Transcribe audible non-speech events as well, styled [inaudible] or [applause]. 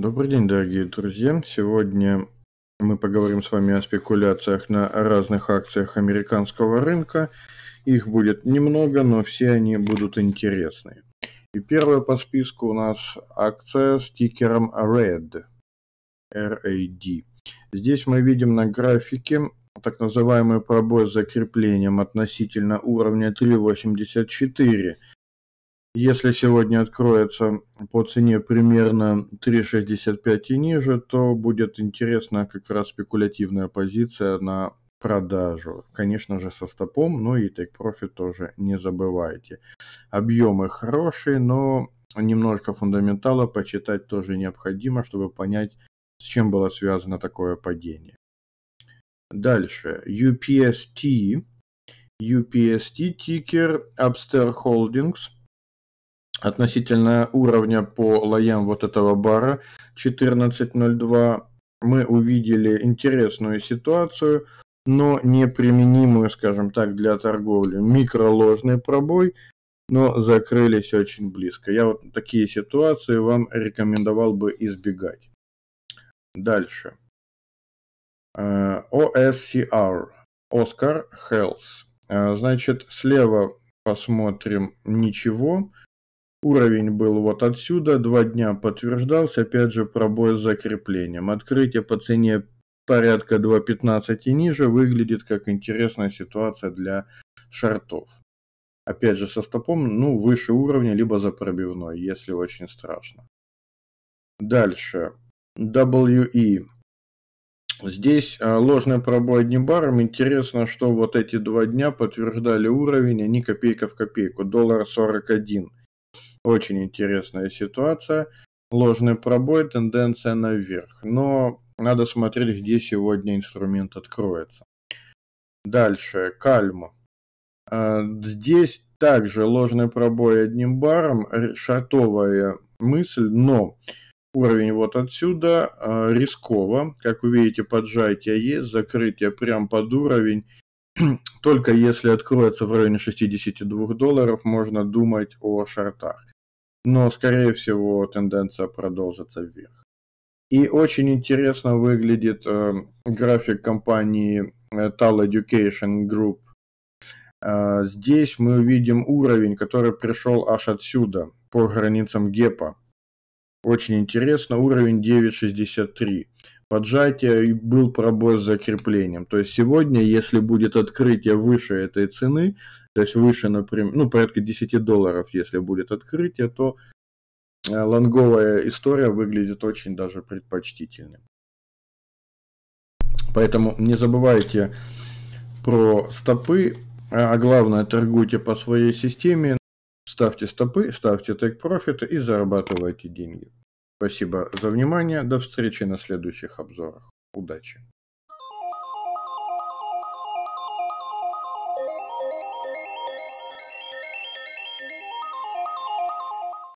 Добрый день, дорогие друзья. Сегодня мы поговорим с вами о спекуляциях на разных акциях американского рынка. Их будет немного, но все они будут интересны. И первая по списку у нас акция с тикером RAD. RAD. Здесь мы видим на графике так называемый пробой с закреплением относительно уровня 384. Если сегодня откроется по цене примерно 3,65 и ниже, то будет интересна как раз спекулятивная позиция на продажу. Конечно же со стопом, но и take profit тоже не забывайте. Объемы хорошие, но немножко фундаментала почитать тоже необходимо, чтобы понять, с чем было связано такое падение. Дальше. UPST. UPST тикер Upster Holdings – относительно уровня по лоям вот этого бара 14.02 мы увидели интересную ситуацию, но неприменимую, скажем так, для торговли. Микроложный пробой, но закрылись очень близко. Я вот такие ситуации вам рекомендовал бы избегать. Дальше. OSCR. Э, Оскар Health. Э, значит, слева посмотрим ничего. Уровень был вот отсюда, два дня подтверждался, опять же пробой с закреплением. Открытие по цене порядка 2.15 и ниже выглядит как интересная ситуация для шортов. Опять же со стопом, ну, выше уровня, либо за пробивной, если очень страшно. Дальше. WE. Здесь а, ложный пробой одним баром. Интересно, что вот эти два дня подтверждали уровень, они а копейка в копейку. Доллар 41. Очень интересная ситуация. Ложный пробой, тенденция наверх. Но надо смотреть, где сегодня инструмент откроется. Дальше, кальма. А, здесь также ложный пробой одним баром, шартовая мысль, но уровень вот отсюда а, рисково. Как вы видите, поджатие есть, закрытие прям под уровень. [clears throat] только если откроется в районе 62 долларов, можно думать о шортах. Но, скорее всего, тенденция продолжится вверх. И очень интересно выглядит э, график компании э, Tal Education Group. Э, здесь мы увидим уровень, который пришел аж отсюда, по границам ГЕПа. Очень интересно, уровень 963. Поджатие и был пробой с закреплением. То есть сегодня, если будет открытие выше этой цены, то есть выше, например, ну, порядка 10 долларов, если будет открытие, то э, лонговая история выглядит очень даже предпочтительной. Поэтому не забывайте про стопы, а, а главное торгуйте по своей системе, ставьте стопы, ставьте тейк профиты и зарабатывайте деньги. Спасибо за внимание. До встречи на следующих обзорах. Удачи!